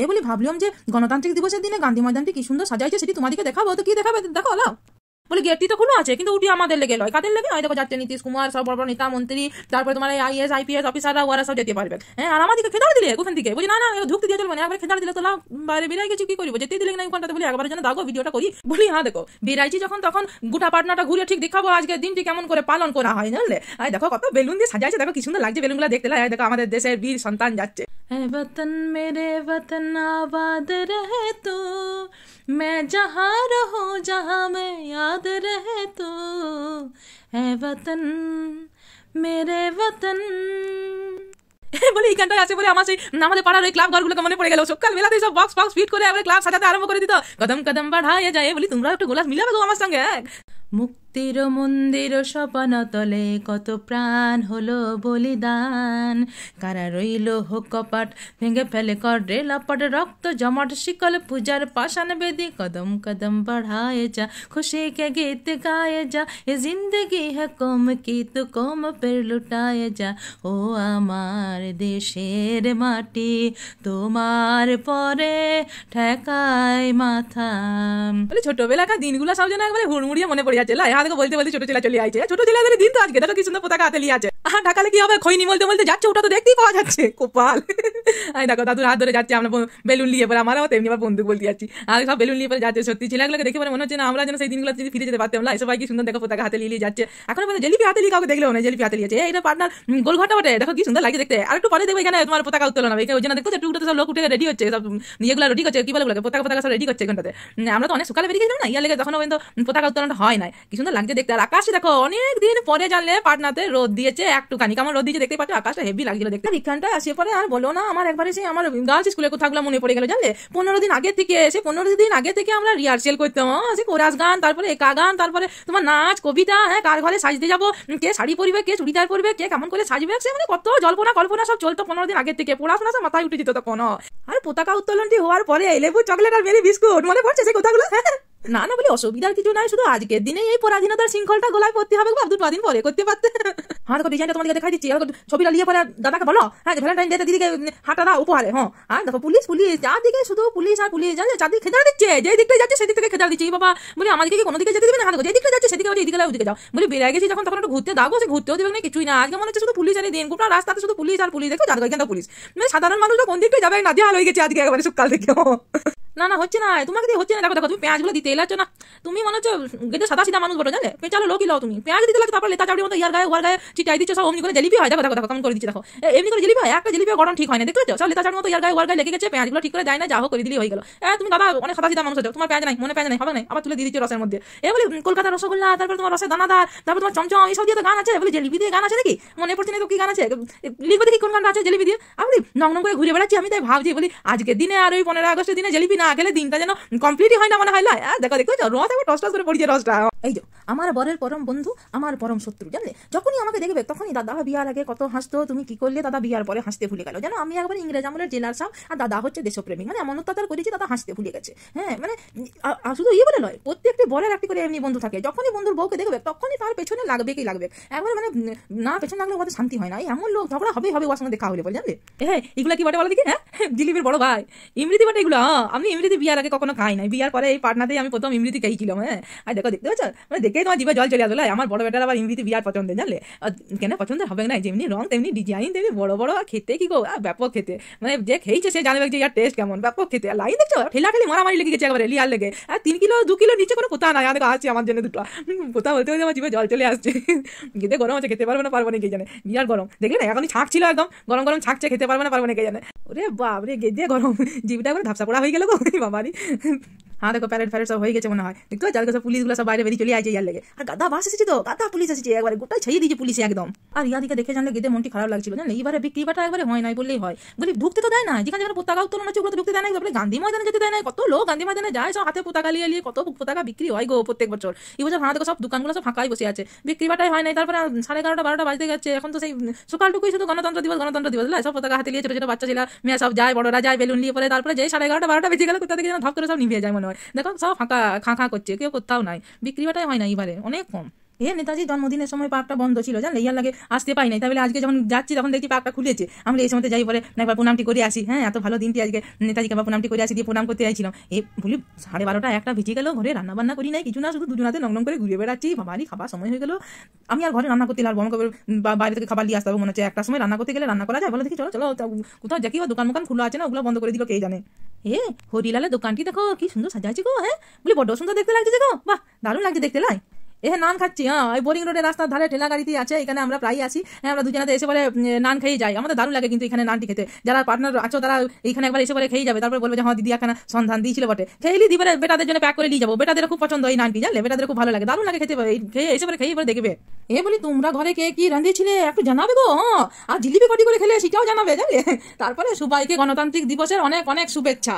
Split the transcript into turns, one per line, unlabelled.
এ বলে ভাবলাম যে গণতান্ত্রিক দিবসের দিনে গান্ধী ময়দানটি কি সুন্দর সাজাইছে সেটি তোমাদেরকে দেখাবো তো কি দেখাবে দেখো লাও বলে গেটটি তো খোলা আছে কিন্তু উঠি আমাদের লেগে লয় কাদের লেগে হয় দেখো যাচ্ছে নীতিশ কুমার সব বড় বড় নেতা মন্ত্রী তারপরে তোমার আইএস আইপিএস অফিসাররা ওরা সব যেতে পারবে হ্যাঁ আর আমাদেরকে খেদার দিলে ওখান থেকে বলি না না ঢুক দিয়ে চলবে না একবার খেদার দিলে তো লাভ বাইরে বেরিয়ে গেছি কি করবো যেতে দিলে না ওখানটাতে বলি একবার যেন দাগো ভিডিওটা করি বলি হ্যাঁ দেখো বেরাইছি যখন তখন গোটা পাটনাটা ঘুরে ঠিক দেখাবো আজকের দিনটি কেমন করে পালন করা হয় জানলে দেখো কত বেলুন দিয়ে সাজাইছে দেখো কি সুন্দর লাগছে বেলুনগুলো দেখতে লাগে দেখো আমাদের দেশের বীর সন্তান যাচ্ছে
है वतन मेरे वतन आबाद रहे तो मैं जहाँ रहूँ जहाँ मैं याद रहे तो है वतन
मेरे বতন বলে এই গানটা আছে বলে আমার সেই আমাদের পাড়ার ওই ক্লাব ঘরগুলোকে মনে পড়ে গেল সকাল মেলাতে সব বক্স বক্স ফিট করে আবার ক্লাব সাজাতে আরম্ভ করে দিত কদম কদম বাড়ায় যায় বলি তোমরা একটু গোলাপ মিলাবে গো আমার সঙ্গে
মুক্ত ভক্তির মন্দির তলে কত প্রাণ হলো বলিদান কারা রইল কপাট ভেঙে ফেলে রে লাপট রক্ত জমাট শিকল পূজার পাশান বেদি কদম কদম বাড়ায় যা খুশি কে গীত গায়ে যা এ জিন্দগি হকম কি তু কম পের লুটায় যা ও আমার দেশের মাটি তোমার পরে
ঠেকায় মাথা ছোটবেলাকার দিনগুলো সব যেন একবারে হুড়মুড়িয়ে মনে পড়ে যাচ্ছে আমাদেরকে বলতে বলতে ছোট জেলা চলে আছে ছোট জেলাদের দিন তো আজকে দেখো কি সুন্দর পতাকা হাতে লিয়ে আছে আর ঢাকালে কি হবে খৈনি বলতে বলতে যাচ্ছে ওটা তো দেখতেই পাওয়া যাচ্ছে কোপাল আমি দেখো দাদুর হাত ধরে যাচ্ছে আমরা বেলুন নিয়ে পরে আমারও তেমনি আবার বন্ধু বলতে যাচ্ছি আর সব বেলুন নিয়ে পরে যাচ্ছে সত্যি ছেলেগুলোকে দেখে মনে হচ্ছে না আমরা যেন সেই দিনগুলো যদি ফিরে যেতে পারতাম না সবাই কি সুন্দর দেখো পতাকা হাতে নিয়ে যাচ্ছে এখন মানে জেলিপি হাতে নিয়ে কাউকে দেখলেও না জেলিপি হাতে নিয়েছে এটা পার্টনার গোলঘাটা বটে দেখো কি সুন্দর লাগে দেখতে আর একটু পরে দেখবে এখানে তোমার পতাকা উত্তোলন হবে এখানে ওই জন্য দেখো একটু উঠে সব লোক উঠে রেডি হচ্ছে সব নিয়েগুলো রেডি করছে কি বলে বলে পতাকা পতাকা সব রেডি করছে এখানটাতে আমরা তো অনেক সকালে বেরিয়ে গেছিলাম না ইয়ে লেগে যখন পর্যন্ত পতাকা উত্তোলন হয় না কি সুন্দর লাগছে দেখতে আর আকাশ দেখো অনেক দিন পরে জানলে পাটনাতে রোদ দিয়েছে একটুখানি আমার রোদ দিচ্ছে দেখতে পাচ্ছ আকাশটা হেভি লাগছিল দেখতে বিখ্যানটা আসে পরে আর বলো না আমার একবারে সেই আমার গার্লস স্কুলে কথাগুলো মনে পড়ে গেল জানলে পনেরো দিন আগে থেকে সে পনেরো দিন আগে থেকে আমরা রিহার্সেল করতাম সে কোরাস গান তারপরে একা গান তারপরে তোমার নাচ কবিতা হ্যাঁ কার ঘরে সাজতে যাবো কে শাড়ি পরবে কে চুড়িদার পরবে কে কেমন করে সাজবে সে মানে কত জল্পনা কল্পনা সব চলতো পনেরো দিন আগে থেকে পড়াশোনা সব মাথায় উঠে যেত তখন আর পতাকা উত্তোলনটি হওয়ার পরে লেবু চকলেট আর মেরি বিস্কুট মনে পড়ছে সেই কথাগুলো না না বলি অসুবিধার কিছু নাই শুধু আজকের দিনে এই পরাধীনতার শৃঙ্খলটা গোলায় করতে হবে দুটো দিন পরে করতে পারতে হ্যাঁ দেখো ডিজাইনটা তোমাকে দেখাই দিচ্ছি আর ছবিটা নিয়ে পরে দাদাকে বলো হ্যাঁ ভ্যালেন্টাইন ডে দিদিকে হাঁটা দাও উপহারে হ্যাঁ আর দেখো পুলিশ পুলিশ চারদিকে শুধু পুলিশ আর পুলিশ জানে চারদিকে খেদার দিচ্ছে যে দিকটা যাচ্ছে সেদিক থেকে খেদার দিচ্ছে বাবা বলি আমাদেরকে কোনো দিকে যেতে দিবে না হ্যাঁ দেখো যে দিকটা যাচ্ছে সেদিকে ওদিকে দিকে ওদিকে যাও বলি বেরিয়ে গেছি যখন তখন একটু ঘুরতে দাও সে ঘুরতেও দেবে না কিছুই না আজকে মনে হচ্ছে শুধু পুলিশ আর দিন গোটা রাস্তাতে শুধু পুলিশ আর পুলিশ দেখো জানো এখানটা পুলিশ মানে সাধারণ মানুষ কোন দিকটা যাবে না দেওয়া হয়ে গেছে আজকে একবারে সকাল থেকে না না হচ্ছে না তোমাকে দিয়ে হচ্ছে না দেখো দেখো তুমি পেঁয়াজগুলো দিতে এলাচ্ছ না তুমি মনে হচ্ছে গেদে সাদা সিধা মানুষ বলো জানলে পেঁচালো লোকই লও তুমি পেঁয়াজ দিতে লাগছো তারপর লেতা চাপড়ি মতো ইয়ার গায়ে ওয়ার গায়ে চিটাই দিচ্ছ সব অমনি করে জেলিপি হয় দেখো দেখো দেখো করে দিচ্ছে দেখো এমনি করে জেলিপি হয় একটা জেলিপি গরম ঠিক হয় না দেখতে সব লেতা চাপড়ি মতো ইয়ার গায়ে ওয়ার গায়ে লেগে গেছে পেঁয়াজগুলো ঠিক করে দেয় না যা করে দিলি হয়ে গেল তুমি দাদা অনেক সাদা সিধা মানুষ হচ্ছে তোমার পেঁয়াজ নাই মনে পেঁয়াজ নাই হবে নাই আবার তুলে দিয়ে দিচ্ছ রসের মধ্যে এ বলি কলকাতার রসগোল্লা তারপর তোমার রসের দানাদার তারপর তোমার চমচম এইসব দিয়ে তো গান আছে বলি জেলিপি দিয়ে গান আছে নাকি মনে পড়ছে না তো কি গান আছে লিখবে দেখি কোন গানটা আছে জেলিপি দিয়ে আমি নং নং করে ঘুরে বেড়াচ্ছি আমি তাই ভাবছি বলি আজকে দিনে আর ওই পনেরো আগস্টের দিনে জেলিপি না গেলে দিনটা যেন কমপ্লিটই হয় না মনে হয় লয় দেখো দেখো রস একবার টস করে পড়িয়ে রসটা এই যে আমার বরের পরম বন্ধু আমার পরম শত্রু জানলে যখনই আমাকে দেখবে তখনই দাদা বিয়ার আগে কত হাসতো তুমি কি করলে দাদা বিয়ার পরে হাসতে ভুলে গেল যেন আমি একবার ইংরেজ আমলের জেলার সাহ আর দাদা হচ্ছে দেশপ্রেমী মানে এমন অত্যাচার করেছি দাদা হাসতে ভুলে গেছে হ্যাঁ মানে শুধু ইয়ে বলে নয় প্রত্যেকটি বরের একটি করে এমনি বন্ধু থাকে যখনই বন্ধুর বউকে দেখবে তখনই তার পেছনে লাগবে কি লাগবে একবার মানে না পেছনে লাগলে ওদের শান্তি হয় না এমন লোক ঝগড়া হবে হবে ওর সঙ্গে দেখা হলে বলে জানলে হ্যাঁ এগুলা কি বাটে বলা দেখি হ্যাঁ দিলীপের বড় ভাই ইমৃতি বাটে এগুলো হ্যাঁ, আমি ইমৃতি বিয়ার আগে কখনো খাই নাই বিয়ার পরে এই পাটনাতেই আমি প্রথম ইমৃতি খেয়েছিলাম হ্যাঁ আর দেখো দেখতে পাচ্ছ মানে দেখেই তোমার জিভে জল চলে আসলো আমার বড় বেটার আবার ইমৃতি বিয়ার পছন্দ জানলে কেন পছন্দ হবে না যেমনি রং তেমনি ডিজাইন তেমনি বড় বড় আর খেতে কি গো ব্যাপক খেতে মানে যে খেয়েছে সে জানবে যে ইয়ার টেস্ট কেমন ব্যাপক খেতে আর লাইন দেখছো ঠেলা ঠেলি মারামারি লেগে গেছে একবারে লিয়ার লেগে আর তিন কিলো দু কিলো নিচে কোনো কোথাও নাই দেখো আছে আমার জন্য দুটো কোথাও বলতে বলতে আমার জিভে জল চলে আসছে খেতে গরম আছে খেতে পারবো না পারবো না কে জানে বিয়ার গরম দেখলে না এখনই ছিল একদম গরম গরম ছাঁকছে খেতে পারবো না পারবো না কে জানে ওরে বাপ রে গেদে গরম জীবটা একবার ধাপসা পড়া হয়ে গেল গো 今まり হ্যাঁ দেখো প্যারেড ফ্যারেড সব হয়ে গেছে মনে হয় দেখতে পাচ্ছি সব পুলিশগুলো সব বাইরে বেরিয়ে চলে আছে ইয়ার লেগে আর গাদা বাস এসেছে তো গাদা পুলিশ এসেছে একবারে গোটা ছাইয়ে দিয়েছে পুলিশে একদম আর ইয়াদিকে দেখে জানলে গেদে মনটি খারাপ লাগছিল জানলে এইবারে বিক্রিবাটা একবারে হয় নাই বললেই হয় বলি ঢুকতে তো দেয় না যেখানে যেখানে পতাকা উত্তোলন হচ্ছে ওগুলো ঢুকতে দেয় না গান্ধী ময়দানে যেতে দেয় না কত লোক গান্ধী ময়দানে যায় সব হাতে পতাকা লিয়ে লিয়ে কত পতাকা বিক্রি হয় গো প্রত্যেক বছর এই বছর হ্যাঁ দেখো সব দোকানগুলো সব ফাঁকাই বসে আছে বিক্রিবাটাই হয় নাই তারপরে সাড়ে এগারোটা বারোটা বাজতে গেছে এখন তো সেই সকালটুকুই শুধু গণতন্ত্র দিবস গণতন্ত্র দিবস সব পতাকা হাতে নিয়ে ছোটো ছোটো বাচ্চা ছেলে মেয়ে সব যায় বড়রা যায় বেলুন নিয়ে পরে তারপরে যাই সাড়ে এগারোটা বারোটা বেজে গেলে কোথা থেকে যেন ধপ করে সব নিভে যায় মনে হয় হয় দেখো সব ফাঁকা খাঁ খাঁ করছে কেউ কোথাও নাই বিক্রি বাটাই হয় না এবারে অনেক কম এ নেতাজি জন্মদিনের সময় পার্কটা বন্ধ ছিল জানলে ইয়ার লাগে আসতে পাই নাই তাহলে আজকে যখন যাচ্ছি তখন দেখছি পার্কটা খুলেছে আমরা এই সময়তে যাই পরে একবার প্রণামটি করে আসি হ্যাঁ এত ভালো দিনটি আজকে নেতাজিকে আবার প্রণামটি করে আসি দিয়ে প্রণাম করতে চাইছিলাম এ বলি সাড়ে বারোটা একটা ভিজে গেল ঘরে রান্না বান্না করি নাই কিছু না শুধু দুজনাতে নগ্ন করে ঘুরে বেড়াচ্ছি বাড়ি খাবার সময় হয়ে গেল আমি আর ঘরে রান্না করতে আর বন্ধ করে বাইরে থেকে খাবার নিয়ে আসতে হবে মনে হচ্ছে একটা সময় রান্না করতে গেলে রান্না করা যায় বলে দেখি চলো চলো কোথাও যাকি বা দোকান মোকান খোলা আছে না ওগুলো বন্ধ করে দিল কে জানে এ হরিলালের দোকানটি দেখো কি সুন্দর আছে গো হ্যাঁ বলি বড্ড সুন্দর দেখতে লাগছে গো বাহ দারুণ লাগছে দেখতে লাই এখানে নান খাচ্ছি হ্যাঁ ওই বোরিং রোডের রাস্তার ধারে ঠেলা গাড়িতেই আছে এখানে আমরা প্রায় আছি হ্যাঁ আমরা দুজনে এসে বলে নান খেয়ে যাই আমাদের দারুণ লাগে কিন্তু এখানে নানটি খেতে যারা পার্টনার আছো তারা এখানে একবার এসে বলে খেয়ে যাবে তারপরে বলবে যে হ্যাঁ দিদি এখানে সন্ধান দিয়েছিল বটে খেয়েলি দিবে বেটাদের জন্য প্যাক করে নিয়ে যাবো বেটাদের খুব পছন্দ এই নানটি জানলে বেটাদের খুব ভালো লাগে দারুণ লাগে খেতে খেয়ে এসে বলে খেয়ে দেখবে এ বলি তোমরা ঘরে কে কি রাঁধিয়েছিলে একটু জানাবে গো হ্যাঁ আর জিলিপি কটি করে খেলে সেটাও জানাবে জানলে তারপরে সবাইকে গণতান্ত্রিক দিবসের অনেক অনেক শুভেচ্ছা